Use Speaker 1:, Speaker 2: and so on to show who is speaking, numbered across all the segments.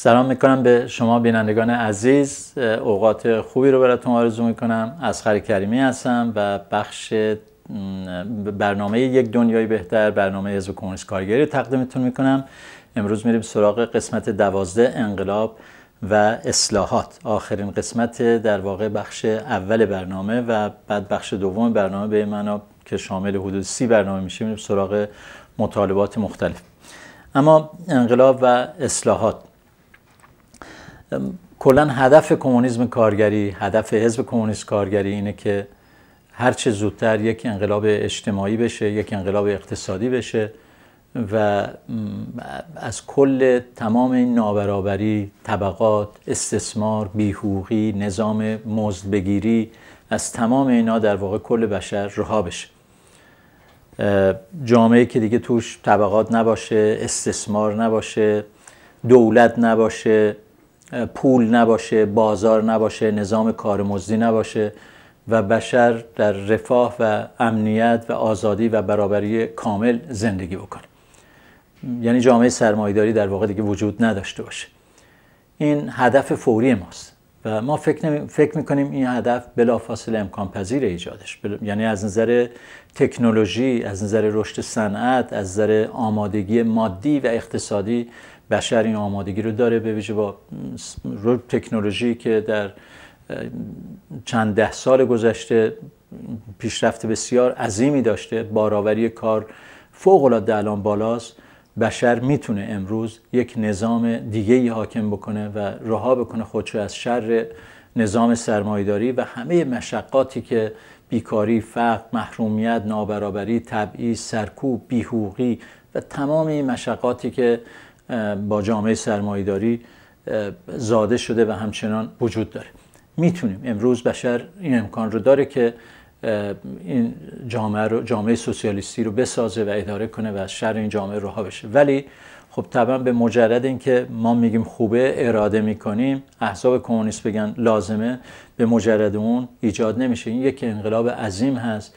Speaker 1: سلام میکنم به شما بینندگان عزیز اوقات خوبی رو براتون آرزو میکنم اسخر کریمی هستم و بخش برنامه یک دنیای بهتر برنامه حزب کمونیست کارگری رو تقدیمتون میکنم امروز میریم سراغ قسمت دوازده انقلاب و اصلاحات آخرین قسمت در واقع بخش اول برنامه و بعد بخش دوم برنامه به معنا که شامل حدود سی برنامه میشه میریم سراغ مطالبات مختلف اما انقلاب و اصلاحات کلا هدف کمونیسم کارگری هدف حزب کمونیست کارگری اینه که هر چه زودتر یک انقلاب اجتماعی بشه یک انقلاب اقتصادی بشه و از کل تمام این نابرابری طبقات استثمار بیحقوقی نظام مزد بگیری از تمام اینا در واقع کل بشر رها بشه جامعه که دیگه توش طبقات نباشه استثمار نباشه دولت نباشه پول نباشه بازار نباشه نظام کارمزدی نباشه و بشر در رفاه و امنیت و آزادی و برابری کامل زندگی بکنه یعنی جامعه سرمایداری در واقع دیگه وجود نداشته باشه این هدف فوری ماست و ما فکر, نمی... فکر میکنیم این هدف بلافاصله امکان پذیر ایجادش یعنی از نظر تکنولوژی از نظر رشد صنعت از نظر آمادگی مادی و اقتصادی بشر این آمادگی رو داره به ویژه با تکنولوژی که در چند ده سال گذشته پیشرفت بسیار عظیمی داشته باراوری کار فوق العاده الان بالاست بشر میتونه امروز یک نظام دیگه ای حاکم بکنه و رها بکنه خودشو از شر نظام سرمایداری و همه مشقاتی که بیکاری، فقر، محرومیت، نابرابری، تبعیض، سرکوب، بیهوقی و تمام این مشقاتی که با جامعه سرمایهداری زاده شده و همچنان وجود داره میتونیم امروز بشر این امکان رو داره که این جامعه رو جامعه سوسیالیستی رو بسازه و اداره کنه و از شر این جامعه رها بشه ولی خب طبعا به مجرد اینکه ما میگیم خوبه اراده میکنیم احزاب کمونیست بگن لازمه به مجرد اون ایجاد نمیشه این یک انقلاب عظیم هست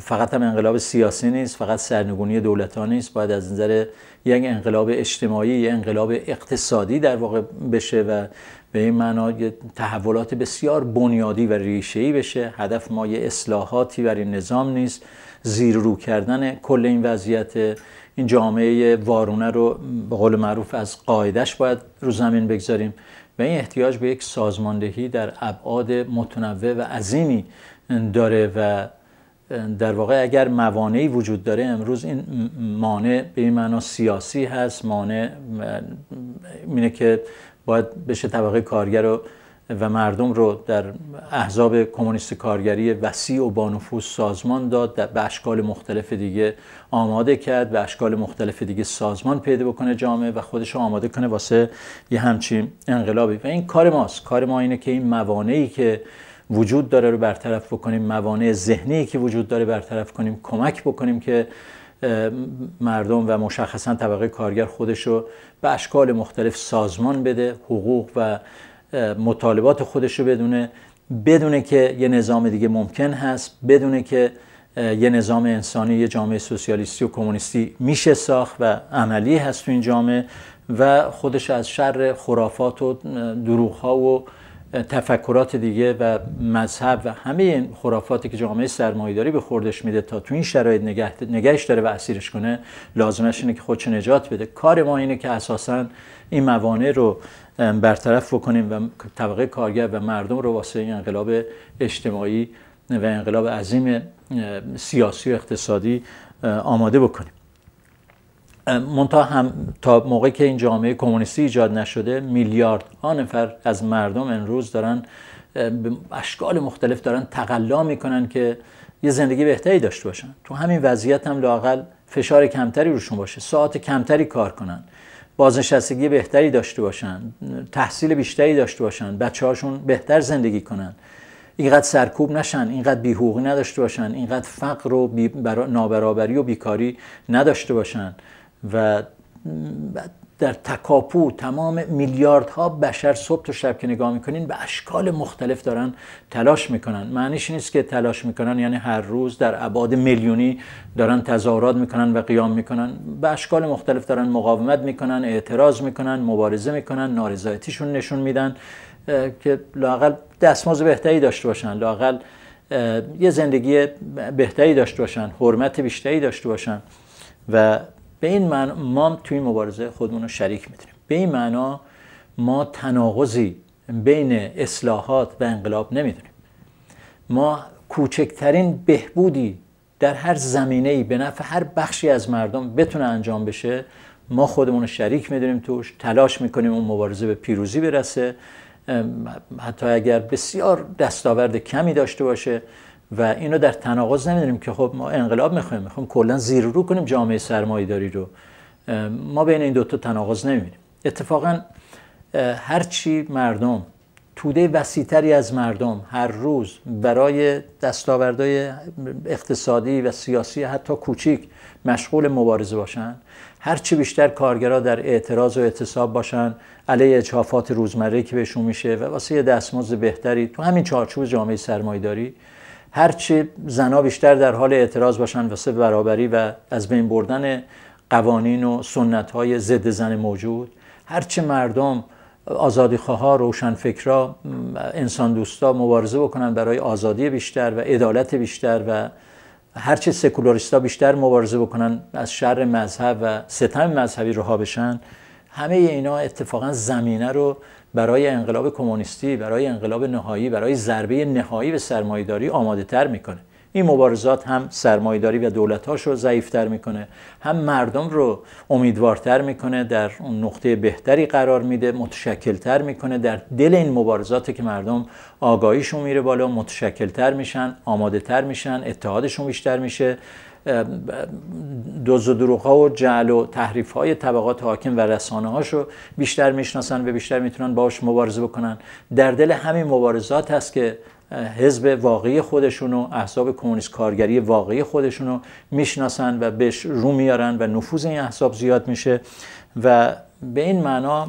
Speaker 1: فقط هم انقلاب سیاسی نیست فقط سرنگونی دولت ها نیست باید از نظر یک انقلاب اجتماعی یک انقلاب اقتصادی در واقع بشه و به این معنا تحولات بسیار بنیادی و ریشه‌ای بشه هدف ما یه اصلاحاتی بر این نظام نیست زیر رو کردن کل این وضعیت این جامعه وارونه رو به قول معروف از قاعدش باید رو زمین بگذاریم و این احتیاج به یک سازماندهی در ابعاد متنوع و عظیمی داره و در واقع اگر موانعی وجود داره امروز این مانع به این معنا سیاسی هست مانع اینه که باید بشه طبقه کارگر و مردم رو در احزاب کمونیست کارگری وسیع و بانفوس سازمان داد در به اشکال مختلف دیگه آماده کرد به اشکال مختلف دیگه سازمان پیدا بکنه جامعه و خودش رو آماده کنه واسه یه همچین انقلابی و این کار ماست کار ما اینه که این موانعی که وجود داره رو برطرف بکنیم موانع ذهنی که وجود داره برطرف کنیم کمک بکنیم که مردم و مشخصا طبقه کارگر خودش رو به اشکال مختلف سازمان بده حقوق و مطالبات خودش رو بدونه بدونه که یه نظام دیگه ممکن هست بدونه که یه نظام انسانی یه جامعه سوسیالیستی و کمونیستی میشه ساخت و عملی هست تو این جامعه و خودش از شر خرافات و دروغ ها و تفکرات دیگه و مذهب و همه این خرافاتی که جامعه سرمایه‌داری به خوردش میده تا تو این شرایط نگهش داره و اسیرش کنه لازمش اینه که خودش نجات بده کار ما اینه که اساسا این موانع رو برطرف بکنیم و طبقه کارگر و مردم رو واسه این انقلاب اجتماعی و انقلاب عظیم سیاسی و اقتصادی آماده بکنیم منتها هم تا موقعی که این جامعه کمونیستی ایجاد نشده ها نفر از مردم امروز دارن به اشکال مختلف دارن تقلا میکنن که یه زندگی بهتری داشته باشن تو همین وضعیت هم لاقل فشار کمتری روشون باشه ساعت کمتری کار کنن بازنشستگی بهتری داشته باشن تحصیل بیشتری داشته باشن بچه هاشون بهتر زندگی کنن اینقدر سرکوب نشن اینقدر بیحقوقی نداشته باشن اینقدر فقر و نابرابری و بیکاری نداشته باشن و در تکاپو تمام میلیاردها بشر صبح تا شب که نگاه میکنین به اشکال مختلف دارن تلاش میکنن معنیش نیست که تلاش میکنن یعنی هر روز در ابعاد میلیونی دارن تظاهرات میکنن و قیام میکنن به اشکال مختلف دارن مقاومت میکنن اعتراض میکنن مبارزه میکنن نارضایتیشون نشون میدن که لاقل دستمزد بهتری داشته باشن لاقل یه زندگی بهتری داشته باشن حرمت بیشتری داشته باشن و به این معنا ما توی مبارزه خودمون رو شریک میدونیم به این معنا ما تناقضی بین اصلاحات و انقلاب نمیدونیم ما کوچکترین بهبودی در هر زمینه ای به نفع هر بخشی از مردم بتونه انجام بشه ما خودمون رو شریک میدونیم توش تلاش میکنیم اون مبارزه به پیروزی برسه حتی اگر بسیار دستاورد کمی داشته باشه و اینو در تناقض نمیدونیم که خب ما انقلاب میخوایم میخوایم کلا زیر رو کنیم جامعه سرمایه داری رو ما بین این دوتا تناقض نمیبینیم اتفاقا هرچی مردم توده وسیتری از مردم هر روز برای دستاوردهای اقتصادی و سیاسی حتی کوچیک مشغول مبارزه باشن هرچی بیشتر کارگرها در اعتراض و اعتصاب باشن علیه اجهافات روزمره که بهشون میشه و واسه دستمزد بهتری تو همین چارچوب جامعه داری، هرچه زنها بیشتر در حال اعتراض باشن واسه برابری و از بین بردن قوانین و سنت های ضد زن موجود هرچه مردم آزادی خواه فکر ها، انسان دوستا مبارزه بکنن برای آزادی بیشتر و عدالت بیشتر و هرچه ها بیشتر مبارزه بکنن از شر مذهب و ستم مذهبی رها بشن همه اینا اتفاقا زمینه رو برای انقلاب کمونیستی برای انقلاب نهایی برای ضربه نهایی به سرمایداری آماده تر میکنه این مبارزات هم سرمایداری و دولت‌هاش رو ضعیفتر میکنه هم مردم رو امیدوارتر میکنه در اون نقطه بهتری قرار میده متشکلتر میکنه در دل این مبارزاته که مردم آگاهیشون میره بالا متشکلتر میشن آماده تر میشن اتحادشون بیشتر میشه دوز و دروغ ها و جعل و تحریف های طبقات حاکم و رسانه هاشو بیشتر میشناسن و بیشتر میتونن باش مبارزه بکنن در دل همین مبارزات هست که حزب واقعی خودشون و احزاب کمونیست کارگری واقعی خودشون رو میشناسن و بهش رو میارن و نفوذ این احزاب زیاد میشه و به این معنا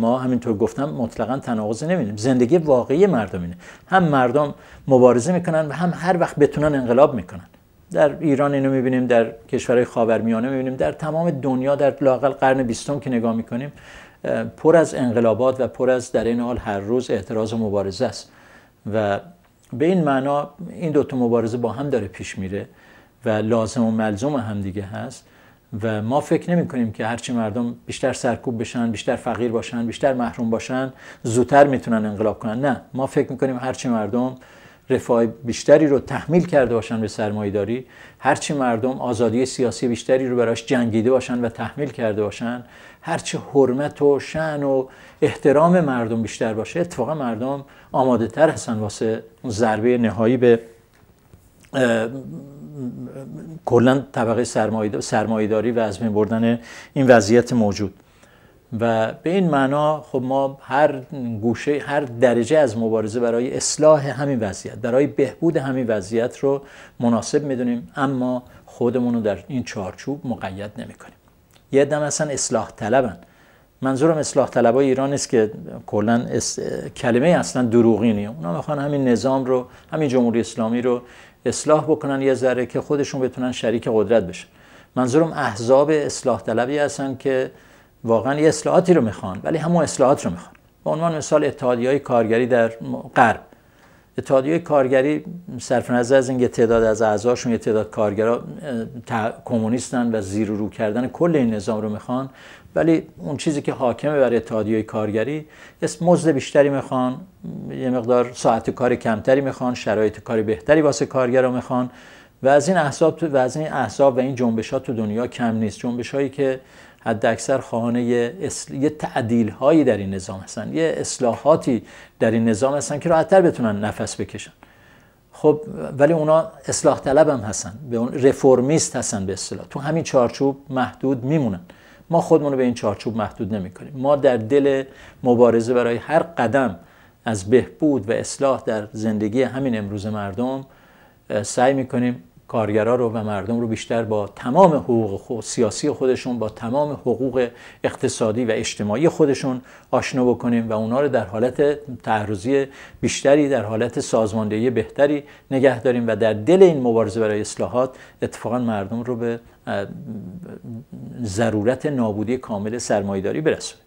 Speaker 1: ما همینطور گفتم مطلقا تناقض نمیدیم زندگی واقعی مردم اینه هم مردم مبارزه میکنن و هم هر وقت بتونن انقلاب میکنن در ایران اینو میبینیم در کشورهای خاورمیانه میبینیم در تمام دنیا در لاقل قرن بیستم که نگاه میکنیم پر از انقلابات و پر از در این حال هر روز اعتراض و مبارزه است و به این معنا این دوتا مبارزه با هم داره پیش میره و لازم و ملزوم هم دیگه هست و ما فکر نمی کنیم که هرچی مردم بیشتر سرکوب بشن بیشتر فقیر باشن بیشتر محروم باشن زودتر میتونن انقلاب کنن نه ما فکر میکنیم هرچی مردم رفاه بیشتری رو تحمیل کرده باشن به سرمایهداری هرچی مردم آزادی سیاسی بیشتری رو براش جنگیده باشن و تحمیل کرده باشن هرچی حرمت و شن و احترام مردم بیشتر باشه اتفاقا مردم آماده تر هستن واسه اون ضربه نهایی به کلا طبقه سرمایداری و از بین بردن این وضعیت موجود و به این معنا خب ما هر گوشه هر درجه از مبارزه برای اصلاح همین وضعیت برای بهبود همین وضعیت رو مناسب میدونیم اما خودمون رو در این چارچوب مقید نمیکنیم یه دم اصلا اصلاح طلبن منظورم اصلاح طلبای ایران نیست که کلا کلمه اصلا دروغینیه اونا میخوان همین نظام رو همین جمهوری اسلامی رو اصلاح بکنن یه ذره که خودشون بتونن شریک قدرت بشن منظورم احزاب اصلاح طلبی هستن که واقعا یه اصلاحاتی رو میخوان ولی همون اصلاحات رو میخوان به عنوان مثال اتحادی های کارگری در غرب های کارگری صرف نظر از اینکه تعداد از اعضاشون یه تعداد کارگرا کمونیستن و زیر و رو کردن کل این نظام رو میخوان ولی اون چیزی که حاکمه برای اتحادی های کارگری اسم مزد بیشتری میخوان یه مقدار ساعت کار کمتری میخوان شرایط کار بهتری واسه کارگرا میخوان و از این احزاب و از این احزاب و این جنبش ها تو دنیا کم نیست جنبش که حداکثر خواهانه یه, اصل... تعدیل هایی در این نظام هستن یه اصلاحاتی در این نظام هستن که راحتتر بتونن نفس بکشن خب ولی اونا اصلاح طلب هم هستن به اون رفرمیست هستن به اصطلاح تو همین چارچوب محدود میمونن ما خودمون رو به این چارچوب محدود نمی کنیم ما در دل مبارزه برای هر قدم از بهبود و اصلاح در زندگی همین امروز مردم سعی می کنیم کارگرا رو و مردم رو بیشتر با تمام حقوق سیاسی خودشون با تمام حقوق اقتصادی و اجتماعی خودشون آشنا بکنیم و اونا رو در حالت تعرضی بیشتری در حالت سازماندهی بهتری نگه داریم و در دل این مبارزه برای اصلاحات اتفاقا مردم رو به ضرورت نابودی کامل سرمایداری برسونیم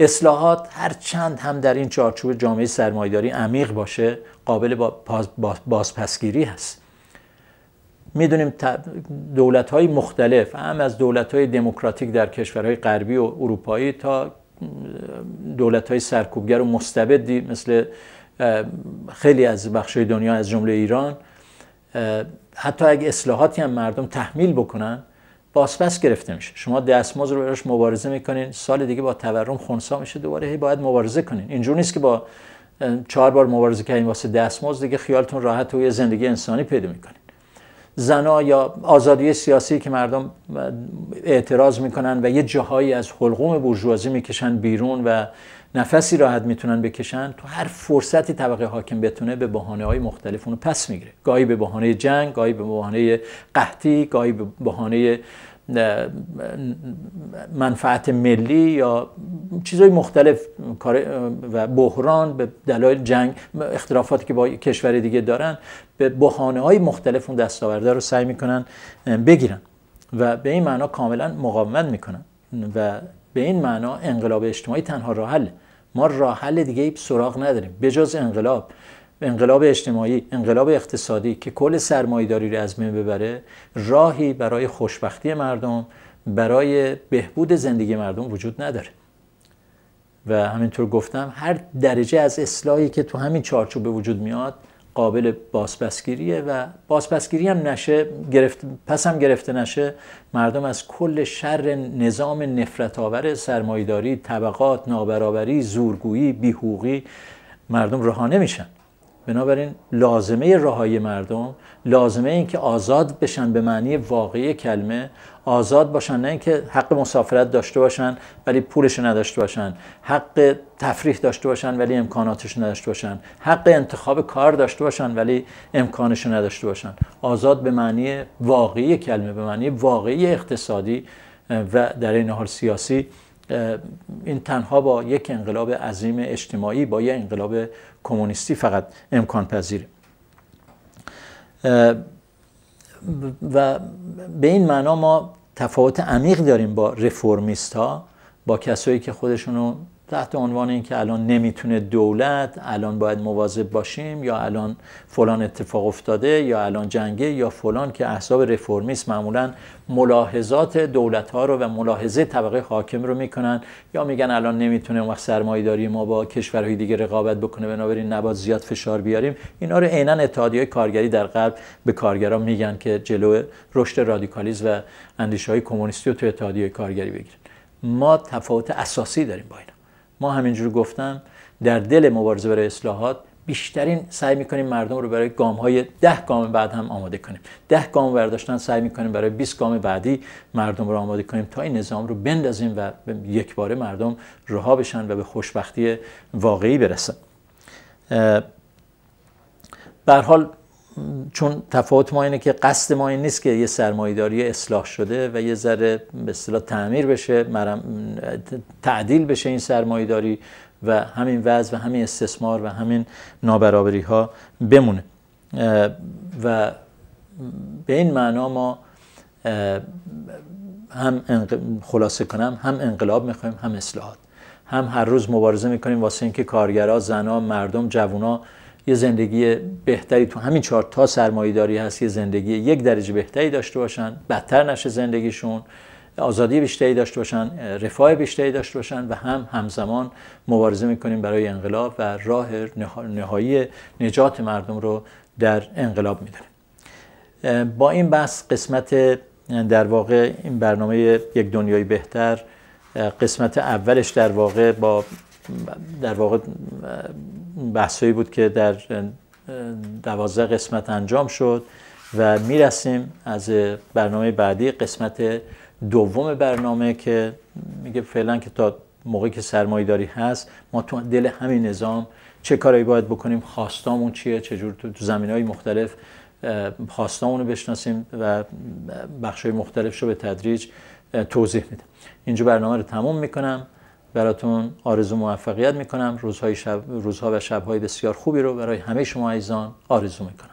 Speaker 1: اصلاحات هر چند هم در این چارچوب جامعه سرمایداری عمیق باشه قابل بازپسگیری هست میدونیم دولت های مختلف هم از دولت های دموکراتیک در کشورهای غربی و اروپایی تا دولت های سرکوبگر و مستبدی مثل خیلی از بخش دنیا از جمله ایران حتی اگه اصلاحاتی هم مردم تحمیل بکنن باسپس گرفته میشه شما دستمز رو براش مبارزه میکنین سال دیگه با تورم خونسا میشه دوباره هی باید مبارزه کنین اینجور نیست که با چهار بار مبارزه کردین واسه دستمز دیگه خیالتون راحت و زندگی انسانی پیدا میکنین زنا یا آزادی سیاسی که مردم اعتراض میکنن و یه جاهایی از حلقوم برجوازی میکشن بیرون و نفسی راحت میتونن بکشن تو هر فرصتی طبقه حاکم بتونه به بحانه های مختلف اونو پس میگیره گاهی به بحانه جنگ گاهی به بحانه قحطی گاهی به بحانه منفعت ملی یا چیزهای مختلف و بحران به دلایل جنگ اختلافاتی که با کشور دیگه دارن به بحانه های مختلف اون دستاورده رو سعی میکنن بگیرن و به این معنا کاملا مقاومت میکنن و به این معنا انقلاب اجتماعی تنها راه ما راه حل دیگه سراغ نداریم بجز انقلاب انقلاب اجتماعی انقلاب اقتصادی که کل داری رو از بین ببره راهی برای خوشبختی مردم برای بهبود زندگی مردم وجود نداره و همینطور گفتم هر درجه از اصلاحی که تو همین چارچوب به وجود میاد قابل بازپسگیریه و بازپسگیری هم نشه پس هم گرفته نشه مردم از کل شر نظام نفرت آور سرمایداری طبقات نابرابری زورگویی بیهوقی مردم رها میشن. بنابراین لازمه راهای مردم لازمه اینکه آزاد بشن به معنی واقعی کلمه آزاد باشن نه اینکه حق مسافرت داشته باشن ولی پولش نداشته باشن حق تفریح داشته باشن ولی امکاناتش نداشته باشن حق انتخاب کار داشته باشن ولی امکانش نداشته باشن آزاد به معنی واقعی کلمه به معنی واقعی اقتصادی و در این حال سیاسی این تنها با یک انقلاب عظیم اجتماعی با یک انقلاب کمونیستی فقط امکان پذیره و به این معنا ما تفاوت عمیق داریم با رفرمیست ها با کسایی که خودشون تحت عنوان اینکه الان نمیتونه دولت الان باید مواظب باشیم یا الان فلان اتفاق افتاده یا الان جنگه یا فلان که احزاب رفرمیست معمولا ملاحظات دولت ها رو و ملاحظه طبقه حاکم رو میکنن یا میگن الان نمیتونه وقت سرمایه ما با کشورهای دیگه رقابت بکنه بنابراین نباید زیاد فشار بیاریم اینا رو عینا اتحادیه کارگری در غرب به کارگرا میگن که جلو رشد رادیکالیز و اندیشه کمونیستی رو تو اتحادیه کارگری بگیرن ما تفاوت اساسی داریم با اینا ما همینجور گفتم در دل مبارزه برای اصلاحات بیشترین سعی میکنیم مردم رو برای گام های ده گام بعد هم آماده کنیم ده گام برداشتن سعی میکنیم برای 20 گام بعدی مردم رو آماده کنیم تا این نظام رو بندازیم و یک بار مردم رها بشن و به خوشبختی واقعی برسن به حال چون تفاوت ما اینه که قصد ما این نیست که یه سرمایهداری اصلاح شده و یه ذره به اصطلاح تعمیر بشه مرم، تعدیل بشه این سرمایداری و همین وضع و همین استثمار و همین نابرابری ها بمونه و به این معنا ما هم خلاصه کنم هم انقلاب میخوایم هم اصلاحات هم هر روز مبارزه میکنیم واسه اینکه کارگرا زنا مردم جوونا یه زندگی بهتری تو همین چهار تا سرمایه داری هست یه زندگی یک درجه بهتری داشته باشن بدتر نشه زندگیشون آزادی بیشتری داشته باشن رفاه بیشتری داشته باشن و هم همزمان مبارزه میکنیم برای انقلاب و راه نهایی نجات مردم رو در انقلاب میداره با این بحث قسمت در واقع این برنامه یک دنیای بهتر قسمت اولش در واقع با در واقع بحثایی بود که در دوازده قسمت انجام شد و میرسیم از برنامه بعدی قسمت دوم برنامه که میگه فعلا که تا موقعی که سرمایه داری هست ما تو دل همین نظام چه کارایی باید بکنیم خواستامون چیه چجور تو زمین های مختلف خواستامون رو بشناسیم و بخش های مختلف رو به تدریج توضیح میدم اینجا برنامه رو تموم میکنم براتون آرزو موفقیت میکنم روزهای شب روزها و شبهای بسیار خوبی رو برای همه شما عزیزان آرزو میکنم